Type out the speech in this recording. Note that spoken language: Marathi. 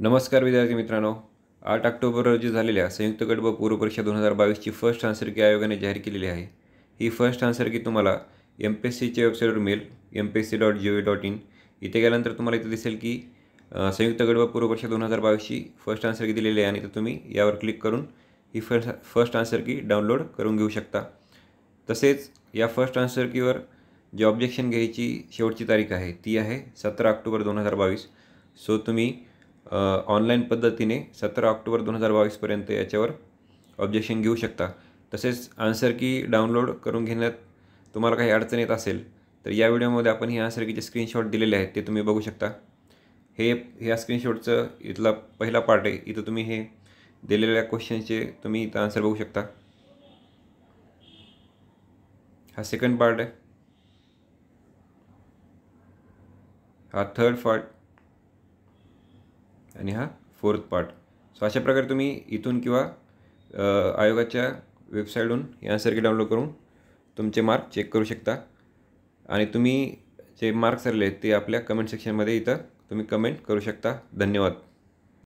नमस्कार विद्यार्थी मित्रांनो आठ ऑक्टोबर रोजी झालेल्या संयुक्त गट व पूर्व परीक्षा दोन हजार बावीसची फर्स्ट आन्सर की आयोगाने जाहीर केलेली आहे ही फर्स्ट आन्सर की तुम्हाला एम पी एस सीच्या वेबसाईटवर मिळेल M P S C dot G O dot in इथे गेल्यानंतर तुम्हाला इथे दिसेल की संयुक्त गट व पूर्व परीक्षा दोन हजार बावीसची फर्स्ट आन्सर की दिलेली आहे आणि तर तुम्ही यावर क्लिक करून ही first first answer key download करून घेऊ शकता तसेच या फर्स्ट आन्सर कीवर जे ऑब्जेक्शन घ्यायची शेवटची तारीख आहे ती आहे सतरा ऑक्टोबर दोन हजार बावीस सो तुम्ही ऑनलाईन पद्धतीने सतरा ऑक्टोबर दोन हजार बावीसपर्यंत याच्यावर ऑब्जेक्शन घेऊ शकता तसेच आन्सर की डाउनलोड करून घेण्यात तुम्हाला काही अडचण येत असेल तर या व्हिडिओमध्ये आपण हे आन्सर कीचे स्क्रीनशॉट दिलेले आहेत ते तुम्ही बघू शकता हे ह्या स्क्रीनशॉटचं इथला पहिला पार्ट आहे इथं तुम्ही हे दिलेल्या क्वेश्चनचे तुम्ही इथं आन्सर बघू शकता हा सेकंड पार्ट आहे हा थर्ड पार्ट आणि हा फोर्थ पार्ट सो अशा प्रकारे तुम्ही इथून किंवा आयोगाच्या वेबसाईटहून यासारखे डाउनलोड करून तुमचे मार्क चेक करू शकता आणि तुम्ही जे मार्क्स आले ते आपल्या कमेंट सेक्शनमध्ये इथं तुम्ही कमेंट करू शकता धन्यवाद